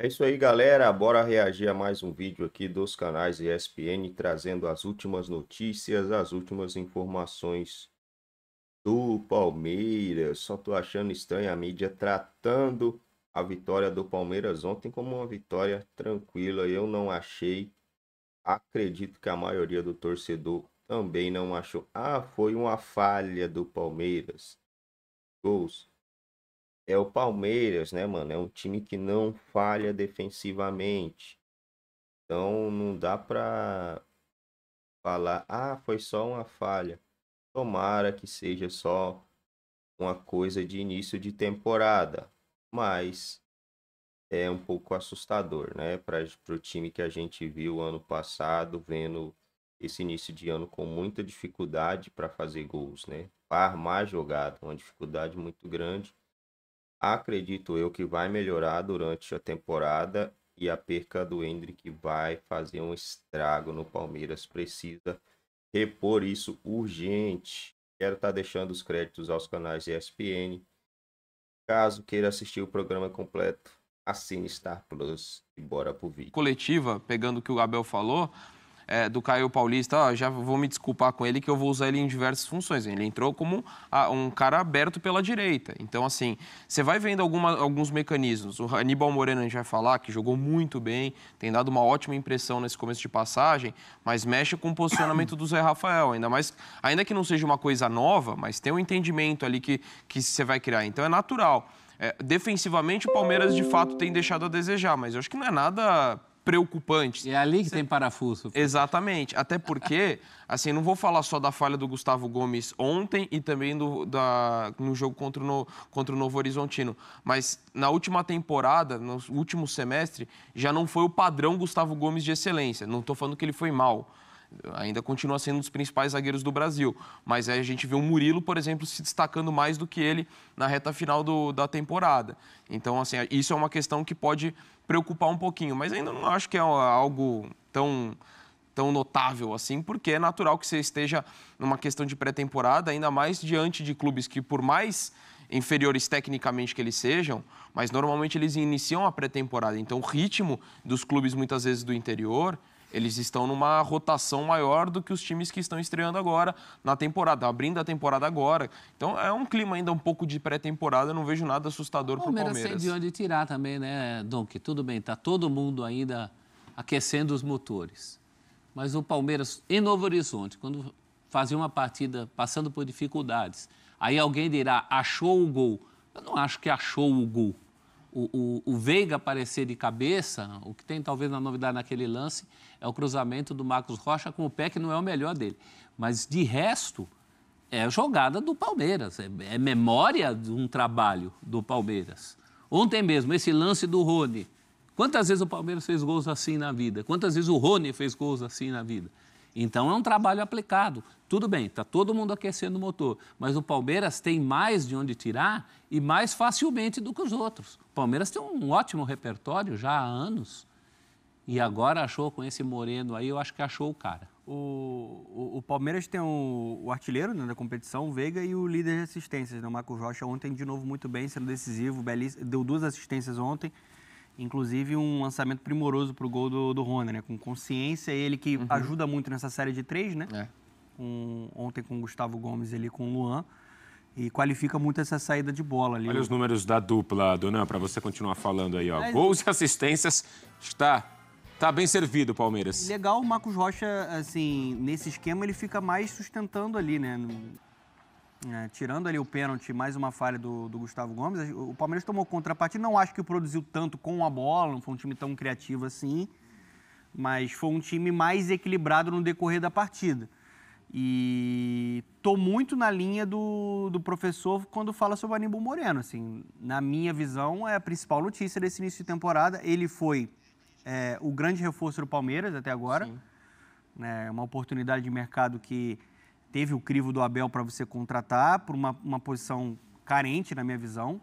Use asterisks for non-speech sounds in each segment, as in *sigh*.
É isso aí, galera. Bora reagir a mais um vídeo aqui dos canais ESPN, trazendo as últimas notícias, as últimas informações do Palmeiras. Só tô achando estranho a mídia tratando a vitória do Palmeiras ontem como uma vitória tranquila. Eu não achei. Acredito que a maioria do torcedor também não achou. Ah, foi uma falha do Palmeiras. Gols é o Palmeiras, né, mano? É um time que não falha defensivamente. Então não dá pra falar, ah, foi só uma falha. Tomara que seja só uma coisa de início de temporada. Mas é um pouco assustador, né? Para o time que a gente viu ano passado, vendo esse início de ano com muita dificuldade para fazer gols, né? Para armar jogada, uma dificuldade muito grande acredito eu que vai melhorar durante a temporada e a perca do Hendrick vai fazer um estrago no Palmeiras. Precisa repor isso urgente. Quero estar tá deixando os créditos aos canais ESPN. Caso queira assistir o programa completo, assine Star Plus e bora pro vídeo. Coletiva, pegando o que o Gabriel falou, é, do Caio Paulista, ó, já vou me desculpar com ele que eu vou usar ele em diversas funções. Ele entrou como um cara aberto pela direita. Então, assim, você vai vendo alguma, alguns mecanismos. O Aníbal Moreno a gente vai falar que jogou muito bem, tem dado uma ótima impressão nesse começo de passagem, mas mexe com o posicionamento do Zé Rafael, ainda mais, ainda que não seja uma coisa nova, mas tem um entendimento ali que, que você vai criar. Então é natural. É, defensivamente, o Palmeiras de fato tem deixado a desejar, mas eu acho que não é nada preocupantes. É ali que tem parafuso. Exatamente. Até porque, *laughs* assim, não vou falar só da falha do Gustavo Gomes ontem e também do, da, no jogo contra o, no, contra o Novo Horizontino, mas na última temporada, no último semestre, já não foi o padrão Gustavo Gomes de excelência. Não estou falando que ele foi mal ainda continua sendo um dos principais zagueiros do Brasil. Mas aí a gente vê o Murilo, por exemplo, se destacando mais do que ele na reta final do, da temporada. Então, assim, isso é uma questão que pode preocupar um pouquinho. Mas ainda não acho que é algo tão tão notável assim, porque é natural que você esteja numa questão de pré-temporada, ainda mais diante de clubes que, por mais inferiores tecnicamente que eles sejam, mas normalmente eles iniciam a pré-temporada. Então, o ritmo dos clubes, muitas vezes do interior, eles estão numa rotação maior do que os times que estão estreando agora na temporada, abrindo a temporada agora. Então é um clima ainda um pouco de pré-temporada, não vejo nada assustador para o Palmeiras. Palmeiras tem de onde tirar também, né, Donk? Tudo bem, tá todo mundo ainda aquecendo os motores. Mas o Palmeiras, em Novo Horizonte, quando fazia uma partida passando por dificuldades, aí alguém dirá, achou o gol. Eu não acho que achou o gol. O, o, o Veiga aparecer de cabeça, o que tem talvez na novidade naquele lance, é o cruzamento do Marcos Rocha com o pé, que não é o melhor dele. Mas de resto, é jogada do Palmeiras, é, é memória de um trabalho do Palmeiras. Ontem mesmo, esse lance do Rony. Quantas vezes o Palmeiras fez gols assim na vida? Quantas vezes o Rony fez gols assim na vida? Então é um trabalho aplicado. Tudo bem, está todo mundo aquecendo o motor, mas o Palmeiras tem mais de onde tirar e mais facilmente do que os outros. O Palmeiras tem um ótimo repertório já há anos. E agora achou com esse Moreno aí, eu acho que achou o cara. O, o, o Palmeiras tem o artilheiro né, da competição, o Veiga, e o líder de assistências, né, o Marcos Rocha, ontem de novo muito bem, sendo decisivo, deu duas assistências ontem, inclusive um lançamento primoroso para o gol do, do Rony, né, com consciência, ele que uhum. ajuda muito nessa série de três, né? É. ontem com o Gustavo Gomes ali com o Luan e qualifica muito essa saída de bola ali. Olha os números da dupla, Donan, para você continuar falando aí. Ó. Mas... Gols e assistências está Tá bem servido o Palmeiras. Legal, o Marcos Rocha, assim, nesse esquema, ele fica mais sustentando ali, né? É, tirando ali o pênalti, mais uma falha do, do Gustavo Gomes, o Palmeiras tomou contrapartida. Não acho que produziu tanto com a bola, não foi um time tão criativo assim, mas foi um time mais equilibrado no decorrer da partida. E tô muito na linha do, do professor quando fala sobre o Aníbal Moreno. Assim, na minha visão, é a principal notícia desse início de temporada. Ele foi é, o grande reforço do Palmeiras até agora. É uma oportunidade de mercado que teve o crivo do Abel para você contratar, por uma, uma posição carente, na minha visão.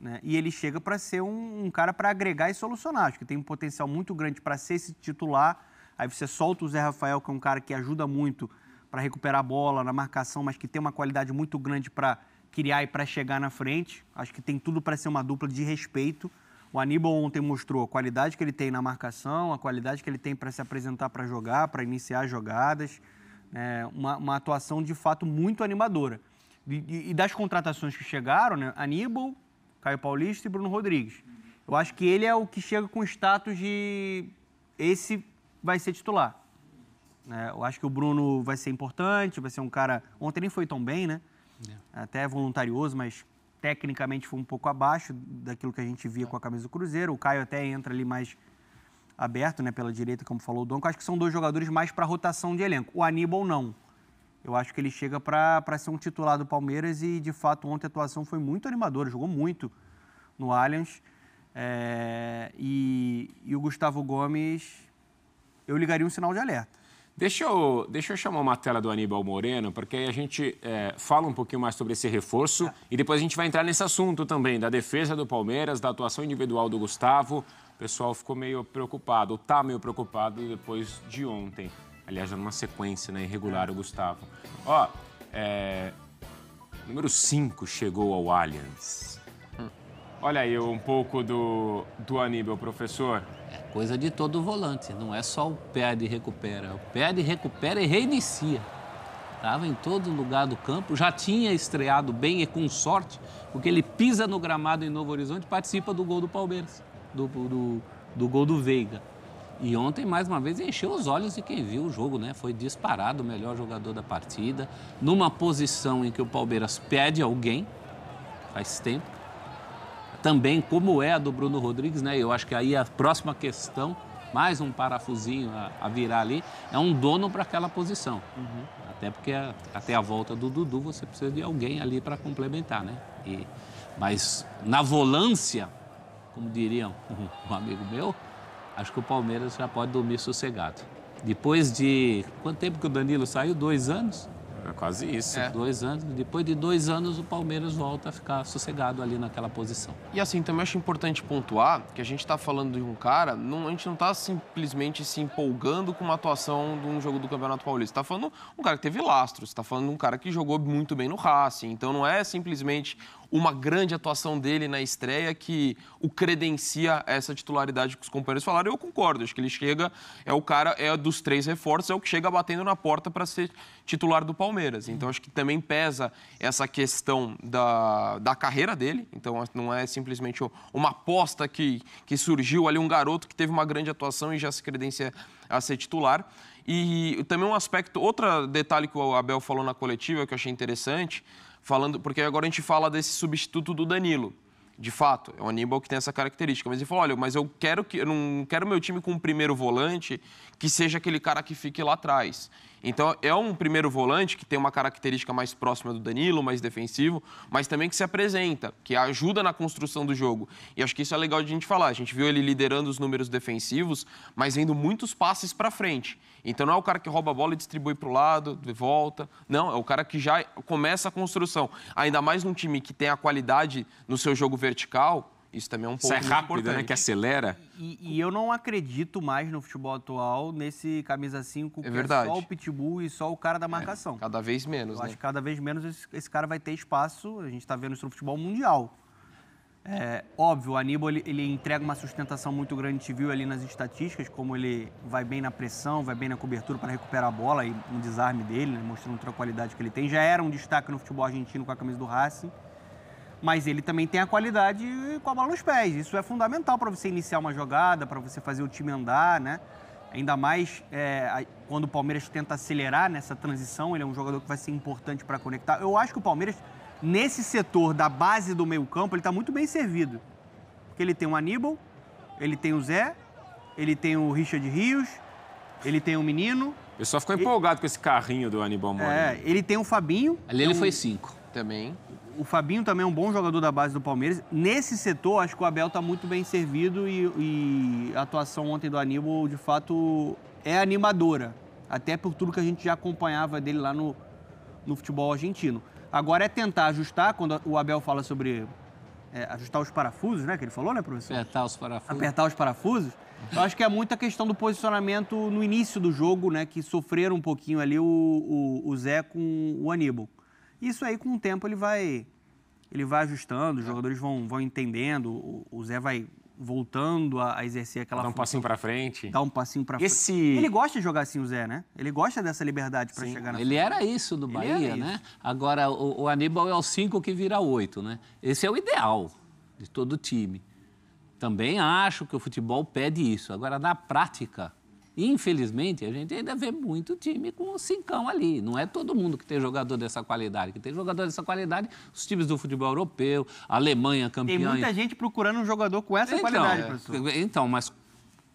Né? E ele chega para ser um, um cara para agregar e solucionar. Acho que tem um potencial muito grande para ser esse titular. Aí você solta o Zé Rafael, que é um cara que ajuda muito para recuperar a bola na marcação, mas que tem uma qualidade muito grande para criar e para chegar na frente. Acho que tem tudo para ser uma dupla de respeito. O Aníbal ontem mostrou a qualidade que ele tem na marcação, a qualidade que ele tem para se apresentar para jogar, para iniciar jogadas. É uma, uma, atuação de fato muito animadora. E, e, das contratações que chegaram, né, Aníbal, Caio Paulista e Bruno Rodrigues. Eu acho que ele é o que chega com status de esse vai ser titular. É, eu acho que o Bruno vai ser importante, vai ser um cara. Ontem nem foi tão bem, né? É. Até voluntarioso, mas tecnicamente foi um pouco abaixo daquilo que a gente via com a camisa do Cruzeiro. O Caio até entra ali mais aberto, né, pela direita, como falou o Donco. Acho que são dois jogadores mais para rotação de elenco. O Aníbal não. Eu acho que ele chega para ser um titular do Palmeiras e, de fato, ontem a atuação foi muito animadora, jogou muito no Allianz. É, e, e o Gustavo Gomes, eu ligaria um sinal de alerta. Deixa eu, deixa eu chamar uma tela do Aníbal Moreno, porque aí a gente é, fala um pouquinho mais sobre esse reforço é. e depois a gente vai entrar nesse assunto também, da defesa do Palmeiras, da atuação individual do Gustavo. O pessoal ficou meio preocupado, está tá meio preocupado depois de ontem. Aliás, numa é sequência né, irregular o Gustavo. Ó, é, número 5 chegou ao Allianz. Hum. Olha aí um pouco do, do Aníbal, professor coisa de todo volante, não é só o pé de recupera. O pé de recupera e reinicia. Estava em todo lugar do campo, já tinha estreado bem e com sorte, porque ele pisa no gramado em Novo Horizonte e participa do gol do Palmeiras, do, do, do gol do Veiga. E ontem, mais uma vez, encheu os olhos de quem viu o jogo, né? Foi disparado o melhor jogador da partida, numa posição em que o Palmeiras pede alguém, faz tempo também, como é a do Bruno Rodrigues, né? Eu acho que aí a próxima questão, mais um parafusinho a, a virar ali, é um dono para aquela posição. Uhum. Até porque a, até a volta do Dudu você precisa de alguém ali para complementar, né? E, mas na volância, como diriam um, *laughs* um amigo meu, acho que o Palmeiras já pode dormir sossegado. Depois de quanto tempo que o Danilo saiu? Dois anos? É quase isso. É. Dois anos. Depois de dois anos, o Palmeiras volta a ficar sossegado ali naquela posição. E assim, também acho importante pontuar que a gente está falando de um cara, não, a gente não está simplesmente se empolgando com uma atuação de um jogo do Campeonato Paulista. Está falando um cara que teve lastros, está falando de um cara que jogou muito bem no Racing. Então não é simplesmente uma grande atuação dele na estreia que o credencia essa titularidade que os companheiros falaram. Eu concordo, acho que ele chega, é o cara, é dos três reforços, é o que chega batendo na porta para ser titular do Palmeiras. Então acho que também pesa essa questão da, da carreira dele. Então não é simplesmente uma aposta que, que surgiu ali, um garoto que teve uma grande atuação e já se credencia a ser titular. E também um aspecto, outro detalhe que o Abel falou na coletiva que eu achei interessante, falando, porque agora a gente fala desse substituto do Danilo. De fato, é o Aníbal que tem essa característica. Mas ele falou: olha, mas eu quero que eu não quero meu time com um primeiro volante que seja aquele cara que fique lá atrás. Então é um primeiro volante que tem uma característica mais próxima do Danilo, mais defensivo, mas também que se apresenta, que ajuda na construção do jogo. E acho que isso é legal de a gente falar. A gente viu ele liderando os números defensivos, mas vendo muitos passes para frente. Então não é o cara que rouba a bola e distribui para o lado, de volta. Não, é o cara que já começa a construção. Ainda mais num time que tem a qualidade no seu jogo vertical, isso também é um ponto Isso é rápido, né? Que acelera. E, e, eu não acredito mais no futebol atual nesse camisa 5 é, é verdade. É só o pitbull e só o cara da é, marcação. É, cada vez menos, eu né? Acho que cada vez menos esse, esse cara vai ter espaço. A gente está vendo isso no futebol mundial. É, óbvio, o Aníbal ele, ele, entrega uma sustentação muito grande, a gente viu ali nas estatísticas, como ele vai bem na pressão, vai bem na cobertura para recuperar a bola e um desarme dele, né, mostrando outra qualidade que ele tem. Já era um destaque no futebol argentino com a camisa do Racing mas ele também tem a qualidade com a bola nos pés. Isso é fundamental para você iniciar uma jogada, para você fazer o time andar, né? Ainda mais é, quando o Palmeiras tenta acelerar nessa transição, ele é um jogador que vai ser importante para conectar. Eu acho que o Palmeiras, nesse setor da base do meio-campo, ele está muito bem servido. Porque ele tem o Aníbal, ele tem o Zé, ele tem o Richard Rios, ele tem o menino. Eu só fico empolgado ele... com esse carrinho do Aníbal Moreno. É, ele tem o Fabinho. Ali ele um... foi cinco. Também. O Fabinho também é um bom jogador da base do Palmeiras. Nesse setor, acho que o Abel está muito bem servido e, e, a atuação ontem do Aníbal, de fato, é animadora. Até por tudo que a gente já acompanhava dele lá no, no futebol argentino. Agora é tentar ajustar, quando o Abel fala sobre é, ajustar os parafusos, né? Que ele falou, né, professor? Apertar os parafusos. Apertar os parafusos. Eu acho que é muita questão do posicionamento no início do jogo, né? Que sofreram um pouquinho ali o, o, o Zé com o Aníbal. Isso aí, com o tempo, ele vai ele vai ajustando, os jogadores vão, vão entendendo, o, o Zé vai voltando a, a exercer aquela Dá um passinho para frente. Dá um passinho para frente. Ele gosta de jogar assim o Zé, né? Ele gosta dessa liberdade para chegar na Ele frente. era isso do Bahia, né? Agora o, o, Aníbal é o 5 que vira 8, né? Esse é o ideal de todo time. Também acho que o futebol pede isso. Agora na prática, Infelizmente, a gente ainda vê muito time com o cincão ali. Não é todo mundo que tem jogador dessa qualidade. Que tem jogador dessa qualidade, os times do futebol europeu, Alemanha campeã. Tem muita gente procurando um jogador com essa então, qualidade, é, professor. Então, mas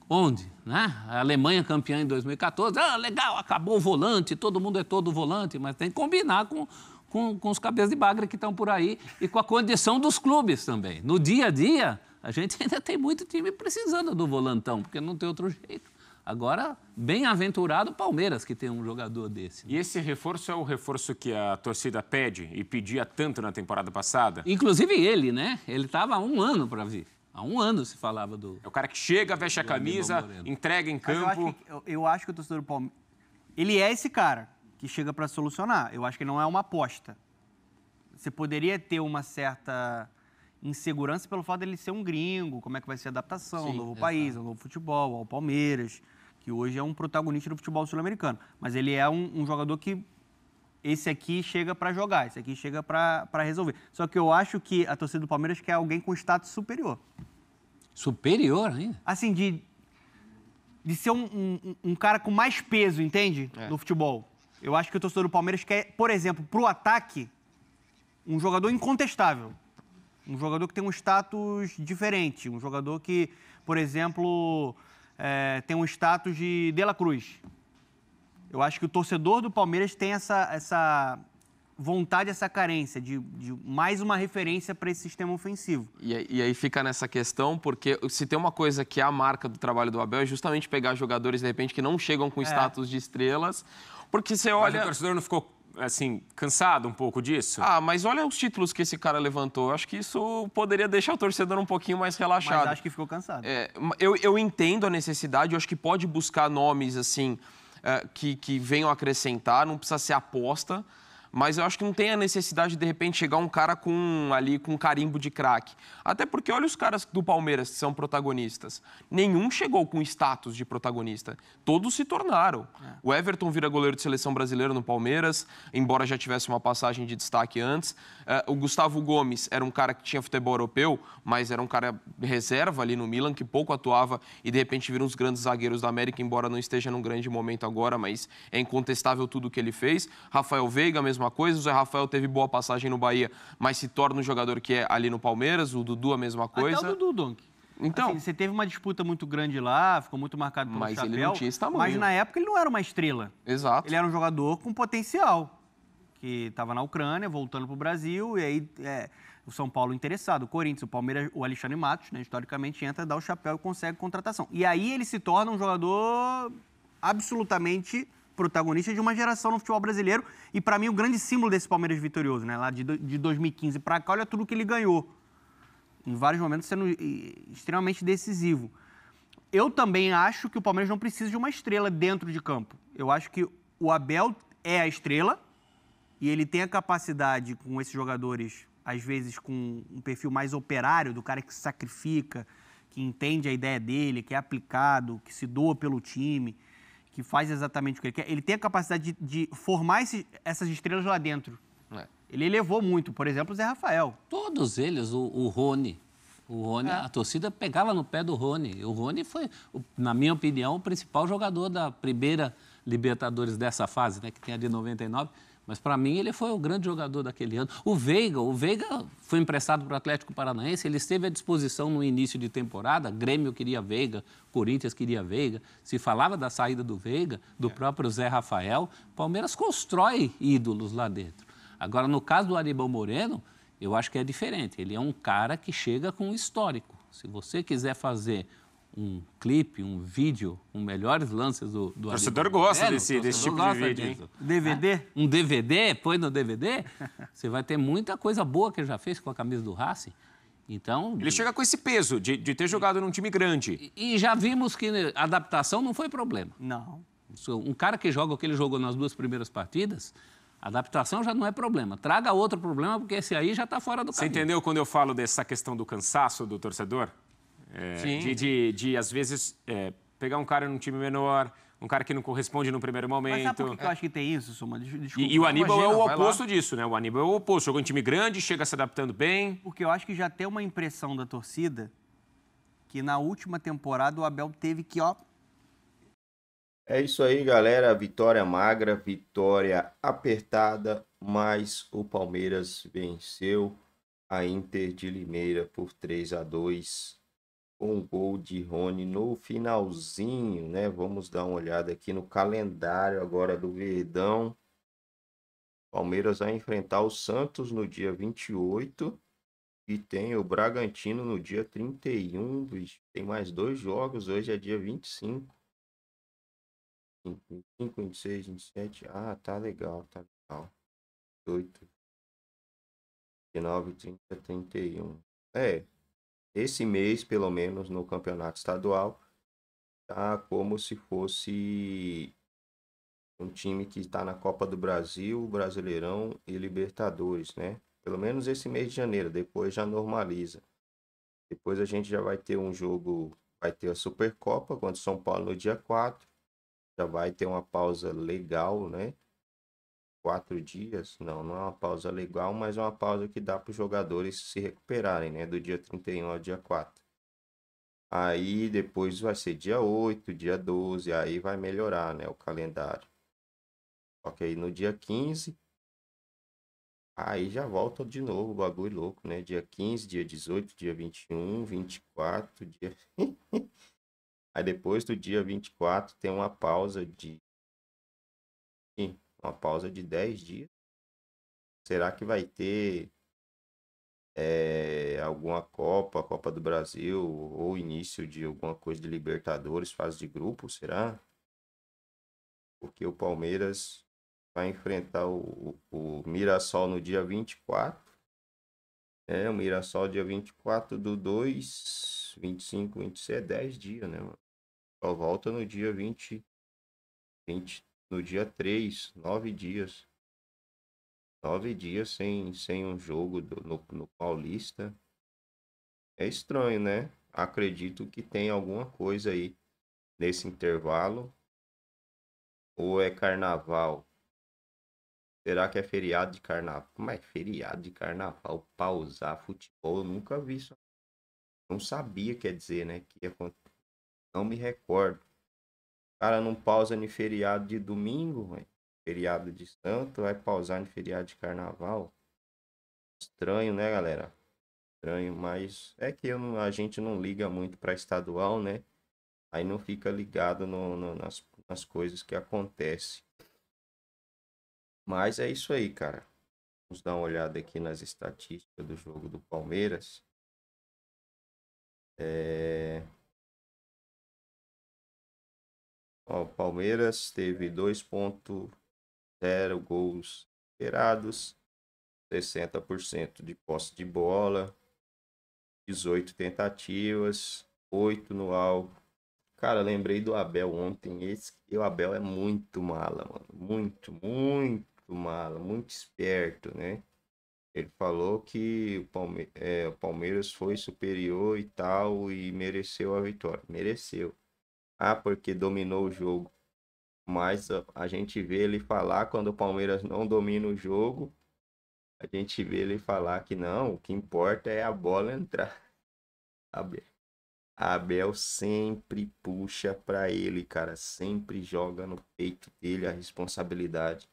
onde? Né? A Alemanha campeã em 2014. Ah, legal, acabou o volante, todo mundo é todo volante, mas tem que combinar com com, com, os cabeças de bagre que estão por aí e com a condição dos clubes também. No dia a dia, a gente *laughs* ainda tem muito time precisando do volantão, porque não tem outro jeito. Agora, bem-aventurado Palmeiras que tem um jogador desse. Né? E esse reforço é o reforço que a torcida pede e pedia tanto na temporada passada? Inclusive ele, né? Ele estava há um ano para vir. Há um ano se falava do. É o cara que chega, veste a camisa, entrega em campo. Eu acho, que, eu, eu acho, que, o torcedor do Palmeiras. Ele é esse cara que chega para solucionar. Eu acho que não é uma aposta. Você poderia ter uma certa insegurança pelo fato dele ser um gringo, como é que vai ser a adaptação Sim, ao novo país, ao novo futebol, ao Palmeiras que hoje é um protagonista do futebol sul-americano. Mas ele é um, um, jogador que esse aqui chega para jogar, esse aqui chega para resolver. Só que eu acho que a torcida do Palmeiras quer alguém com status superior. Superior ainda? Assim, de, de ser um, um, um cara com mais peso, entende? É. No futebol. Eu acho que o torcedor do Palmeiras quer, por exemplo, para o ataque, um jogador incontestável. Um jogador que tem um status diferente. Um jogador que, por exemplo, é, tem um status de De La Cruz. Eu acho que o torcedor do Palmeiras tem essa, essa vontade, essa carência de, de mais uma referência para esse sistema ofensivo. E, e, aí fica nessa questão, porque se tem uma coisa que é a marca do trabalho do Abel é justamente pegar jogadores, de repente, que não chegam com é. status de estrelas. Porque você olha. Mas o torcedor não ficou assim, cansado um pouco disso? Ah, mas olha os títulos que esse cara levantou. Acho que isso poderia deixar o torcedor um pouquinho mais relaxado. Mas acho que ficou cansado. É, eu, eu entendo a necessidade, eu acho que pode buscar nomes, assim, eh, que, que venham acrescentar, não precisa ser aposta mas eu acho que não tem a necessidade de, de repente chegar um cara com ali com um carimbo de craque. Até porque olha os caras do Palmeiras que são protagonistas. Nenhum chegou com status de protagonista. Todos se tornaram. É. O Everton vira goleiro de seleção brasileira no Palmeiras, embora já tivesse uma passagem de destaque antes. É, o Gustavo Gomes era um cara que tinha futebol europeu, mas era um cara reserva ali no Milan que pouco atuava e de repente viram uns grandes zagueiros da América, embora não esteja num grande momento agora, mas é incontestável tudo o que ele fez. Rafael Veiga mesmo mesma coisa. O Zé Rafael teve boa passagem no Bahia, mas se torna um jogador que é ali no Palmeiras. O Dudu, a mesma coisa. Até o Dudu, Donk. Então, assim, você teve uma disputa muito grande lá, ficou muito marcado pelo mas chapéu. Mas ele não tinha esse tamanho. Mas na época ele não era uma estrela. Exato. Ele era um jogador com potencial, que estava na Ucrânia, voltando para o Brasil, e aí é, o São Paulo interessado, o Corinthians, o Palmeiras, o Alexandre Matos, né, historicamente, entra, dá o chapéu e consegue contratação. E aí ele se torna um jogador absolutamente protagonista de uma geração no futebol brasileiro e, para mim, o grande símbolo desse Palmeiras vitorioso, né? Lá de, de 2015 para cá, olha tudo que ele ganhou. Em vários momentos sendo extremamente decisivo. Eu também acho que o Palmeiras não precisa de uma estrela dentro de campo. Eu acho que o Abel é a estrela e ele tem a capacidade com esses jogadores, às vezes com um perfil mais operário, do cara que se sacrifica, que entende a ideia dele, que é aplicado, que se doa pelo time que faz exatamente o que ele quer, ele tem a capacidade de, de formar esse, essas estrelas lá dentro. É. Ele elevou muito, por exemplo, o Zé Rafael. Todos eles, o, o Rony. O Rony, é. a torcida pegava no pé do Rony. O Rony foi, na minha opinião, o principal jogador da primeira Libertadores dessa fase, né, que tem a de 99. Mas para mim ele foi o grande jogador daquele ano. O Veiga, o Veiga foi emprestado para o Atlético Paranaense, ele esteve à disposição no início de temporada, Grêmio queria Veiga, Corinthians queria Veiga. Se falava da saída do Veiga, do é. próprio Zé Rafael, Palmeiras constrói ídolos lá dentro. Agora no caso do Aribão Moreno, eu acho que é diferente. Ele é um cara que chega com um histórico. Se você quiser fazer um clipe, um vídeo, um melhores lances do, do torcedor gosta desse, desse tipo de vídeo. Disso. DVD? Ah, um DVD, põe no DVD, *laughs* você vai ter muita coisa boa que ele já fez com a camisa do Racing. Então, ele chega com esse peso de, de ter jogado num time grande. E, e já vimos que a adaptação não foi problema. Não. Um cara que joga o que ele jogou nas duas primeiras partidas, adaptação já não é problema. Traga outro problema, porque esse aí já está fora do caminho. Você entendeu quando eu falo dessa questão do cansaço do torcedor? É, de, de, de, às vezes, é, pegar um cara num time menor, um cara que não corresponde no primeiro momento. Mas sabe por que eu acho que tem isso, Suma? Desculpa. E, e o Aníbal é o oposto disso, né? O Aníbal é o oposto. Jogou em time grande, chega se adaptando bem. Porque eu acho que já tem uma impressão da torcida que na última temporada o Abel teve que, ó... É isso aí, galera. Vitória magra, vitória apertada, mas o Palmeiras venceu a Inter de Limeira por 3 a 2 um gol de Rony no finalzinho, né? Vamos dar uma olhada aqui no calendário agora do Verdão. Palmeiras vai enfrentar o Santos no dia 28 e tem o Bragantino no dia 31. Tem mais dois jogos, hoje é dia 25. 25, 26, 27. Ah, tá legal, tá legal. 8, 29, 30, 31. É, esse mês, pelo menos no campeonato estadual, tá como se fosse um time que está na Copa do Brasil, Brasileirão e Libertadores, né? Pelo menos esse mês de janeiro, depois já normaliza. Depois a gente já vai ter um jogo, vai ter a Supercopa contra São Paulo no dia 4. Já vai ter uma pausa legal, né? quatro dias, não, não é uma pausa legal, mas é uma pausa que dá para os jogadores se recuperarem, né? Do dia 31 ao dia 4. Aí depois vai ser dia 8, dia 12, aí vai melhorar, né? O calendário. Só que no dia 15, aí já volta de novo o bagulho louco, né? Dia 15, dia 18, dia 21, 24, dia. *laughs* aí depois do dia 24 tem uma pausa de. Sim uma pausa de 10 dias. Será que vai ter é, alguma Copa, Copa do Brasil, ou início de alguma coisa de Libertadores, fase de grupo, será? Porque o Palmeiras vai enfrentar o, o, o Mirassol no dia 24. É, né? o Mirassol dia 24 do 2, 25, 26, é 10 dias, né? Mano? Só volta no dia 20, 20, no dia 3, nove dias. Nove dias sem, sem um jogo do, no, no Paulista. É estranho, né? Acredito que tem alguma coisa aí nesse intervalo. Ou é carnaval? Será que é feriado de carnaval? Como é feriado de carnaval? Pausar futebol? Eu nunca vi isso. Não sabia, quer dizer, né? Que ia... Não me recordo cara não pausa no feriado de domingo, véio. feriado de santo, vai pausar no feriado de carnaval. Estranho, né, galera? Estranho, mas é que eu, a gente não liga muito para estadual, né? Aí não fica ligado no, no, nas, nas coisas que acontecem. Mas é isso aí, cara. Vamos dar uma olhada aqui nas estatísticas do jogo do Palmeiras. É... O Palmeiras teve 2.0 gols esperados, 60% de posse de bola, 18 tentativas, 8 no alvo. Cara, lembrei do Abel ontem. Esse, e o Abel é muito mala, mano. Muito, muito mala, muito esperto, né? Ele falou que o, Palme é, o Palmeiras foi superior e tal e mereceu a vitória. Mereceu ah, porque dominou o jogo. Mas a gente vê ele falar quando o Palmeiras não domina o jogo, a gente vê ele falar que não, o que importa é a bola entrar. *laughs* Abel, Abel sempre puxa para ele, cara, sempre joga no peito dele a responsabilidade.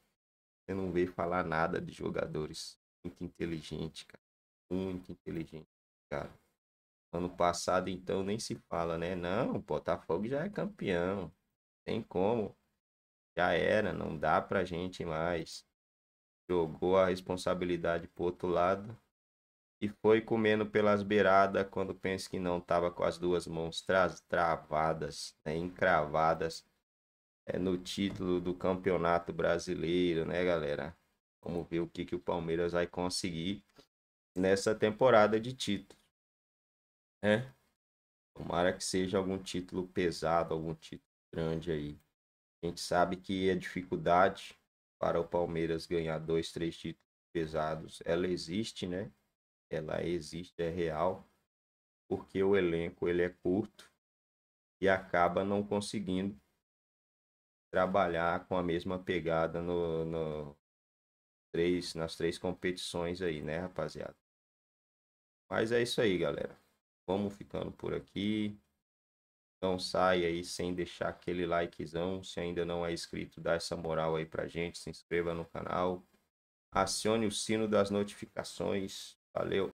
Você não vê falar nada de jogadores muito inteligente, cara. Muito inteligente, cara. Ano passado, então, nem se fala, né? Não, o Botafogo já é campeão. Tem como. Já era, não dá pra gente mais. Jogou a responsabilidade pro outro lado. E foi comendo pelas beiradas quando pensa que não tava com as duas mãos travadas, né? encravadas é, no título do campeonato brasileiro, né, galera? Vamos ver o que, que o Palmeiras vai conseguir nessa temporada de título né? Tomara que seja algum título pesado, algum título grande aí. A gente sabe que a é dificuldade para o Palmeiras ganhar dois, três títulos pesados, ela existe, né? Ela existe, é real, porque o elenco ele é curto e acaba não conseguindo trabalhar com a mesma pegada no, no três, nas três competições aí, né, rapaziada? Mas é isso aí, galera. Vamos ficando por aqui. Então sai aí sem deixar aquele likezão. Se ainda não é inscrito, dá essa moral aí pra gente. Se inscreva no canal. Acione o sino das notificações. Valeu!